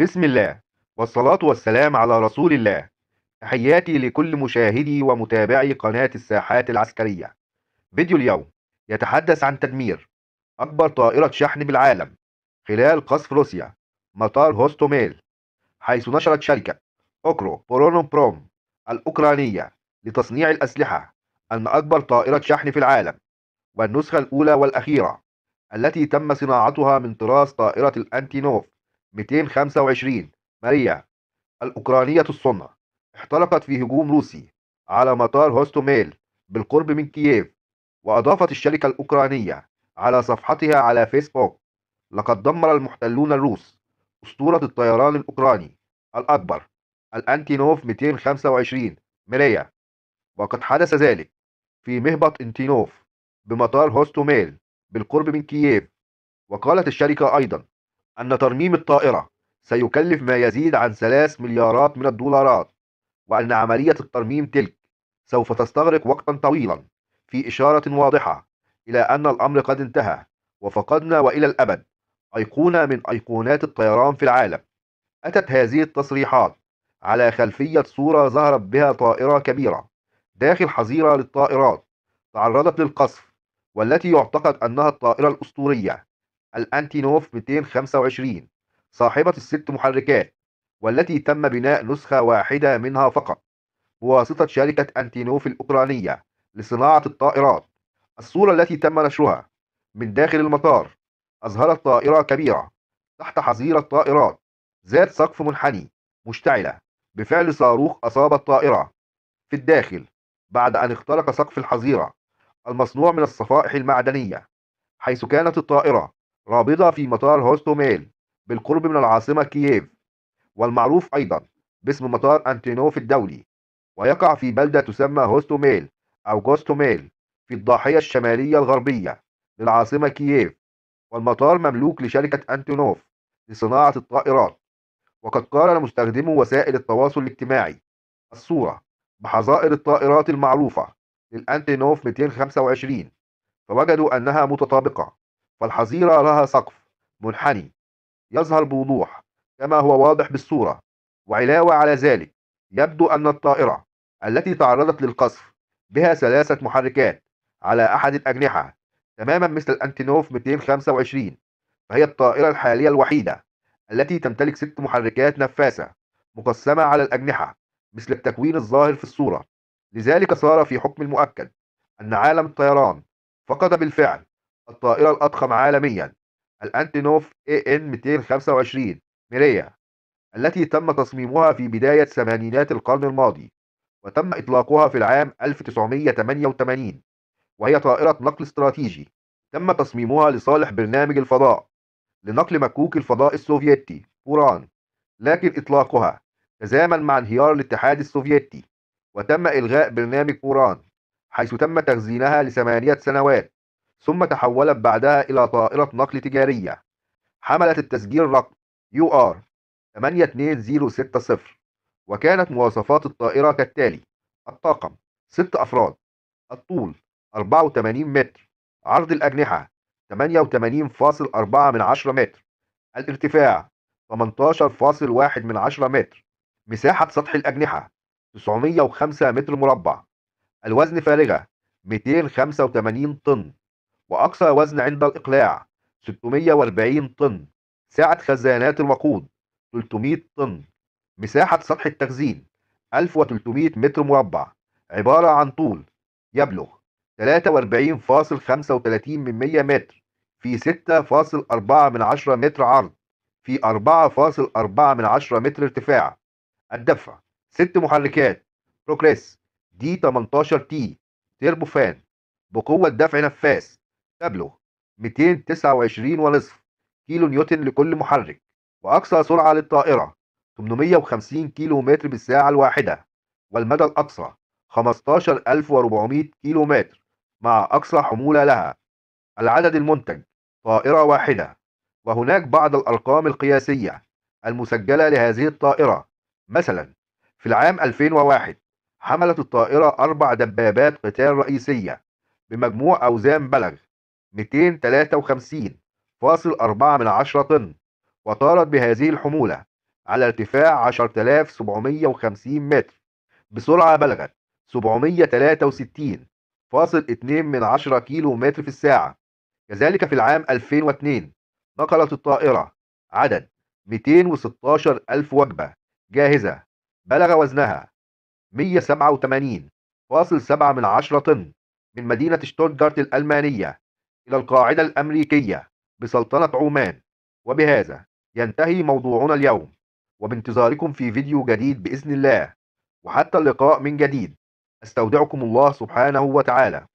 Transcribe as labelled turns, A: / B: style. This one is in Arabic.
A: بسم الله والصلاة والسلام على رسول الله تحياتي لكل مشاهدي ومتابعي قناة الساحات العسكرية فيديو اليوم يتحدث عن تدمير أكبر طائرة شحن بالعالم خلال قصف روسيا مطار هوستوميل حيث نشرت شركة أوكرو بورونو بروم الأوكرانية لتصنيع الأسلحة أن أكبر طائرة شحن في العالم والنسخة الأولى والأخيرة التي تم صناعتها من طراز طائرة الأنتينوف 225 ماريا الأوكرانية الصنع احترقت في هجوم روسي على مطار هوستوميل بالقرب من كييف وأضافت الشركة الأوكرانية على صفحتها على فيسبوك لقد دمر المحتلون الروس أسطورة الطيران الأوكراني الأكبر الأنتينوف 225 ميريا وقد حدث ذلك في مهبط انتينوف بمطار هوستوميل بالقرب من كييف وقالت الشركة أيضا أن ترميم الطائرة سيكلف ما يزيد عن ثلاث مليارات من الدولارات وأن عملية الترميم تلك سوف تستغرق وقتا طويلا في إشارة واضحة إلى أن الأمر قد انتهى وفقدنا وإلى الأبد أيقونة من أيقونات الطيران في العالم أتت هذه التصريحات على خلفية صورة ظهرت بها طائرة كبيرة داخل حظيرة للطائرات تعرضت للقصف والتي يعتقد أنها الطائرة الأسطورية الأنتينوف 225 صاحبة الست محركات والتي تم بناء نسخة واحدة منها فقط بواسطة شركة أنتينوف الأوكرانية لصناعة الطائرات الصورة التي تم نشرها من داخل المطار أظهرت طائرة كبيرة تحت حظيرة طائرات ذات سقف منحني مشتعلة بفعل صاروخ أصاب الطائرة في الداخل بعد أن اخترق سقف الحظيرة المصنوع من الصفائح المعدنية حيث كانت الطائرة رابضة في مطار هوستوميل بالقرب من العاصمة كييف والمعروف أيضا باسم مطار أنتينوف الدولي ويقع في بلدة تسمى هوستوميل أو جوستوميل في الضاحية الشمالية الغربية للعاصمة كييف والمطار مملوك لشركة أنتينوف لصناعة الطائرات وقد قارن مستخدمو وسائل التواصل الاجتماعي الصورة بحظائر الطائرات المعروفة للأنتينوف 225 فوجدوا أنها متطابقة فالحظيرة لها سقف منحني يظهر بوضوح كما هو واضح بالصورة وعلاوة على ذلك يبدو أن الطائرة التي تعرضت للقصف بها ثلاثة محركات على أحد الأجنحة تماما مثل الأنتينوف 225 فهي الطائرة الحالية الوحيدة التي تمتلك ست محركات نفاثة مقسمة على الأجنحة مثل التكوين الظاهر في الصورة لذلك صار في حكم المؤكد أن عالم الطيران فقد بالفعل الطائرة الأضخم عالميا الأنتينوف اي ان 225 ميريا التي تم تصميمها في بداية ثمانينات القرن الماضي وتم إطلاقها في العام 1988 وهي طائرة نقل استراتيجي تم تصميمها لصالح برنامج الفضاء لنقل مكوك الفضاء السوفيتي بوران لكن إطلاقها تزامن مع انهيار الاتحاد السوفيتي وتم إلغاء برنامج بوران حيث تم تخزينها لثمانية سنوات ثم تحولت بعدها إلى طائرة نقل تجارية حملت التسجيل رقم UR 82060 وكانت مواصفات الطائرة كالتالي الطاقم ست أفراد الطول 84 متر عرض الأجنحة 88.4 من 10 متر الارتفاع 18.1 من 10 متر مساحة سطح الأجنحة 905 متر مربع الوزن فارغة 285 طن وأقصى وزن عند الإقلاع 640 طن سعة خزانات الوقود 300 طن مساحة سطح التخزين 1300 متر مربع عبارة عن طول يبلغ 43.35 من 100 متر في 6.4 من 10 متر عرض في 4.4 من 10 متر ارتفاع الدفع ست محركات بروجريس دي 18 تي تيربوفان بقوة دفع نفاث تبلغ 229.5 كيلو نيوتن لكل محرك وأقصى سرعة للطائرة 850 كيلو متر بالساعة الواحدة والمدى الأقصى 15400 كيلو متر مع أقصى حمولة لها العدد المنتج طائرة واحدة وهناك بعض الأرقام القياسية المسجلة لهذه الطائرة مثلا في العام 2001 حملت الطائرة أربع دبابات قتال رئيسية بمجموع أوزان بلغ 253.4 من عشرة طن وطارت بهذه الحمولة على ارتفاع 10750 متر بسرعة بلغت 763.2 من عشرة كيلو متر في الساعة كذلك في العام 2002 نقلت الطائرة عدد 216 ألف وجبة جاهزة بلغ وزنها 187.7 من عشرة طن من مدينة شتوتغارت الألمانية إلى القاعدة الأمريكية بسلطنة عمان وبهذا ينتهي موضوعنا اليوم وبانتظاركم في فيديو جديد بإذن الله وحتى اللقاء من جديد استودعكم الله سبحانه وتعالى